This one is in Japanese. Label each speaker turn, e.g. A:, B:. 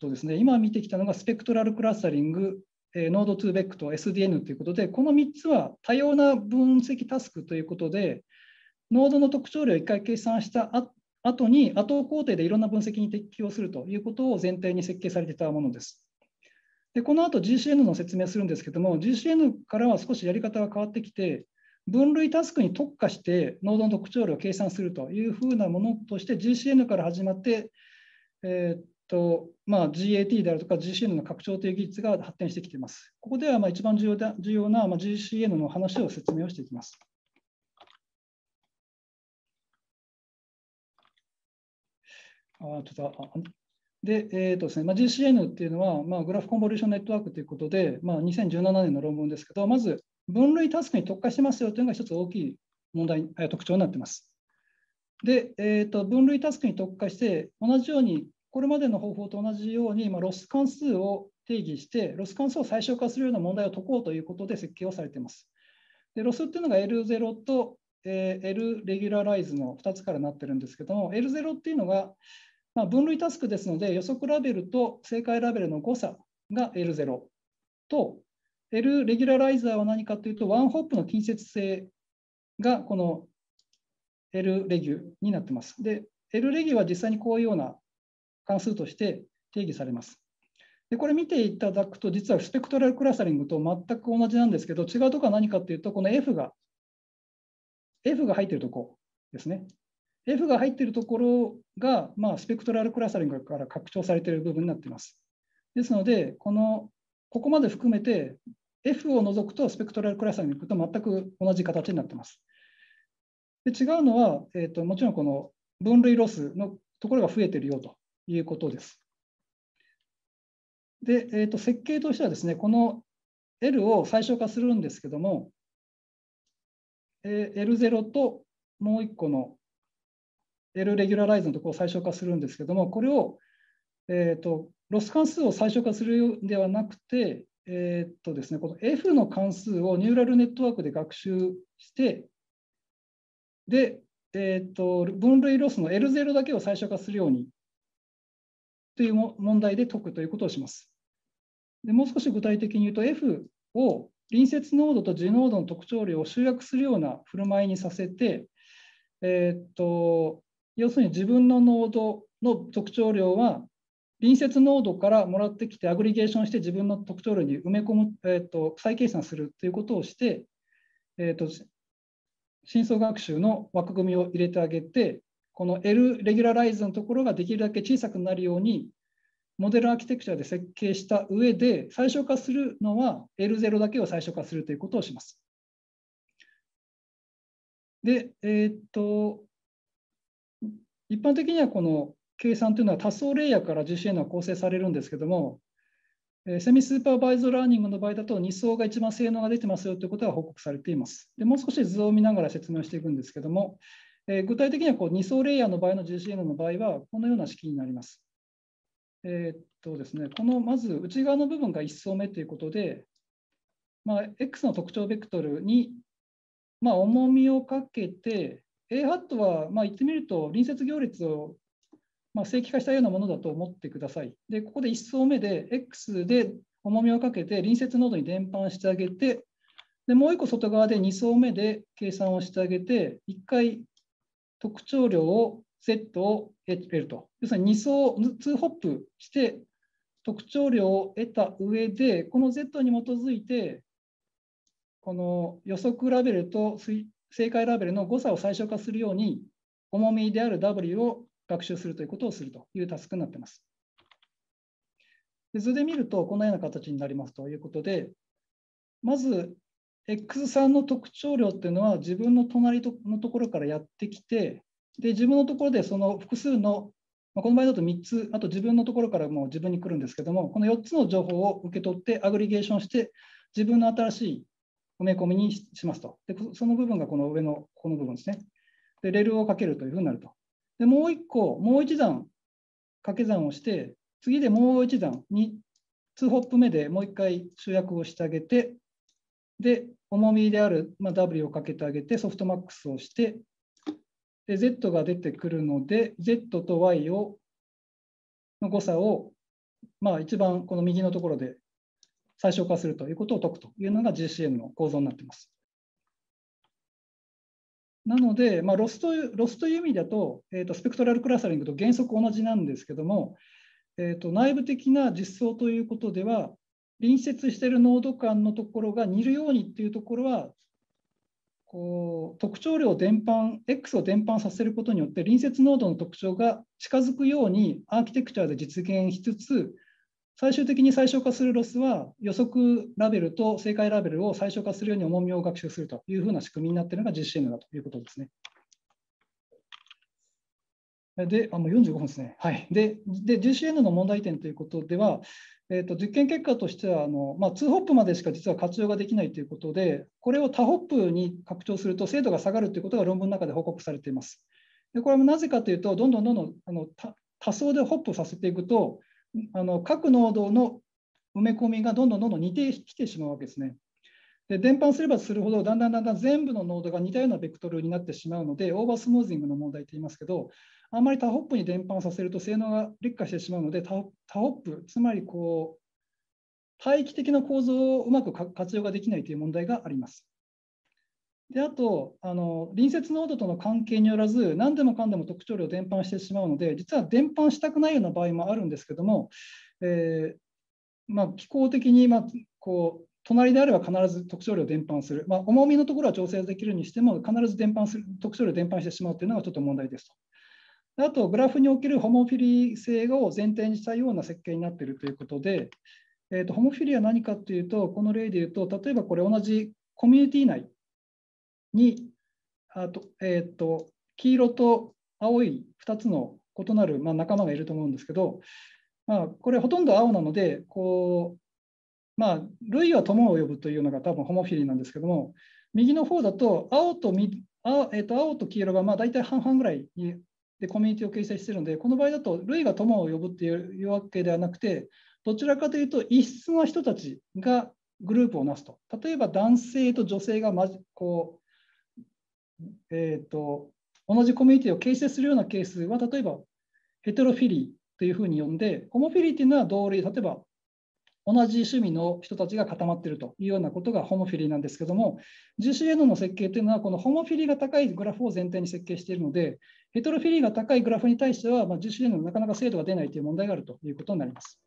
A: とですね、今見てきたのがスペクトラルクラスタリング、えー、ノード2ベクト、SDN ということで、この3つは多様な分析タスクということで、ノードの特徴量を1回計算した後に、後工程でいろんな分析に適用するということを前提に設計されていたものです。でこの後 GCN の説明するんですけども、GCN からは少しやり方が変わってきて、分類タスクに特化してノードの特徴量を計算するというふうなものとして GCN から始まって、えー、とまあ、GAT であるとか GCN の拡張という技術が発展してきています。ここではまあ一番重要だ重要な、まあ、GCN の話を説明をしていきます。あちょっとで、えーとですねまあ、GCN っていうのは、まあ、グラフコンボリューションネットワークということで、まあ、2017年の論文ですけど、まず分類タスクに特化してますよというのが一つ大きい問題特徴になっています。で、えーと、分類タスクに特化して、同じようにこれまでの方法と同じように、まあ、ロス関数を定義して、ロス関数を最小化するような問題を解こうということで設計をされています。でロスっていうのが L0 と、えー、L レギュラライズの2つからなってるんですけども、L0 っていうのが、まあ、分類タスクですので、予測ラベルと正解ラベルの誤差が L0 と、L レギュラライザーは何かというと、ワンホップの近接性がこの L レギュになってます。で、L レギュは実際にこういうような関数として定義されます。でこれ見ていただくと、実はスペクトラルクラスタリングと全く同じなんですけど、違うところは何かっていうと、この F が、F が入っているところですね。F が入っているところが、まあ、スペクトラルクラスタリングから拡張されている部分になっています。ですので、このここまで含めて F を除くとスペクトラルクラスタリングと全く同じ形になっています。で違うのは、えーと、もちろんこの分類ロスのところが増えているよということです。で、えー、と設計としてはですね、この L を最小化するんですけども、え L0 ともう1個の L レギュラライズのところを最小化するんですけども、これを、えーと、ロス関数を最小化するんではなくて、えー、っとですね、この F の関数をニューラルネットワークで学習して、で、えー、っと分類ロスの L0 だけを最小化するようにという問題で解くということをします。でもう少し具体的に言うと F を隣接濃度と次濃度の特徴量を集約するような振る舞いにさせて、えー、っと要するに自分の濃度の特徴量は隣接濃度からもらってきてアグリゲーションして自分の特徴量に埋め込む、えー、っと再計算するということをして、えー、っと深層学習の枠組みを入れてあげてこの L レギュラライズのところができるだけ小さくなるように、モデルアーキテクチャで設計した上で、最小化するのは L0 だけを最小化するということをします。で、えー、っと、一般的にはこの計算というのは多層レイヤーから樹脂への構成されるんですけども、えセミスーパーバイズラーニングの場合だと2層が一番性能が出てますよということが報告されています。でもう少し図を見ながら説明していくんですけども、えー、具体的にはこう2層レイヤーの場合の GCN の場合は、このような式になります。えー、っとですね、このまず内側の部分が1層目ということで、まあ、X の特徴ベクトルに、まあ、重みをかけて、A ハットは、まあ、言ってみると隣接行列を、まあ、正規化したようなものだと思ってください。で、ここで1層目で X で重みをかけて隣接ノードに伝播してあげて、でもう1個外側で2層目で計算をしてあげて、1回特徴量をセットを得ると。要するに2層、2ホップして特徴量を得た上で、この Z に基づいて、この予測ラベルと正解ラベルの誤差を最小化するように、重みである W を学習するということをするというタスクになっています。で図で見ると、このような形になりますということで、まず X 3の特徴量っていうのは自分の隣のところからやってきてで自分のところでその複数の、まあ、この場合だと3つあと自分のところからも自分に来るんですけどもこの4つの情報を受け取ってアグリゲーションして自分の新しい埋め込みにしますとでその部分がこの上のこの部分ですねでレールをかけるというふうになるとでもう1個もう1段掛け算をして次でもう1段2ホップ目でもう1回集約をしてあげてで、重みである、まあ、W をかけてあげて、ソフトマックスをして、Z が出てくるので、Z と Y を、の誤差を、まあ、一番この右のところで最小化するということを解くというのが GCM の構造になっています。なので、まあ、ロスとロスという意味だと,、えー、と、スペクトラルクラスタリングと原則同じなんですけども、えー、と内部的な実装ということでは、隣接してる濃度間のところが似るようにっていうところはこう特徴量を伝播 X を伝播させることによって隣接濃度の特徴が近づくようにアーキテクチャで実現しつつ最終的に最小化するロスは予測ラベルと正解ラベルを最小化するように重みを学習するというふうな仕組みになっているのが GCN だということですね。で、あもう45分ですね。はい。で、で GCN の問題点ということでは、えーと、実験結果としてはあの、まあ、2ホップまでしか実は活用ができないということで、これを多ホップに拡張すると精度が下がるということが論文の中で報告されています。でこれもなぜかというと、どんどんどんどんあの多層でホップさせていくと、あの各濃度の埋め込みがどんどんどんどん似てきてしまうわけですね。で伝播すればするほど、だんだんだんだん全部のノードが似たようなベクトルになってしまうので、オーバースムーズングの問題と言いますけど、あんまり多ホップに伝播させると性能が劣化してしまうので、多ホップ、つまりこう、大気的な構造をうまく活用ができないという問題があります。であとあの、隣接濃度との関係によらず、何でもかんでも特徴量を伝播してしまうので、実は伝播したくないような場合もあるんですけども、えー、まあ、気候的に、まあ、こう隣であれば必ず特徴量を伝播する、まあ、重みのところは調整できるにしても、必ず伝播する特徴量を伝播してしまうというのがちょっと問題ですと。あと、グラフにおけるホモフィリー性を前提にしたような設計になっているということで、えーと、ホモフィリは何かというと、この例で言うと、例えばこれ同じコミュニティ内に、あとえーと、と黄色と青い2つの異なる、まあ、仲間がいると思うんですけど、まあ、これほとんど青なので、こうまあ、類は友を呼ぶというのが多分ホモフィリーなんですけども、右の方だと青とみあ、えー、と青と黄色がまあ大体半々ぐらいにでコミュニティを形成しているので、この場合だと類が友を呼ぶっていうわけではなくて、どちらかというと異質な人たちがグループをなすと。例えば男性と女性がまじこう、えーと、と同じコミュニティを形成するようなケースは、例えばヘテロフィリーというふうに呼んで、ホモフィリーというのは同類、例えば同じ趣味の人たちが固まっているというようなことがホモフィリーなんですけども、重視への設計というのは、このホモフィリーが高いグラフを前提に設計しているので、ヘトロフィリーが高いグラフに対しては、まあ、重視へのなかなか精度が出ないという問題があるということになります。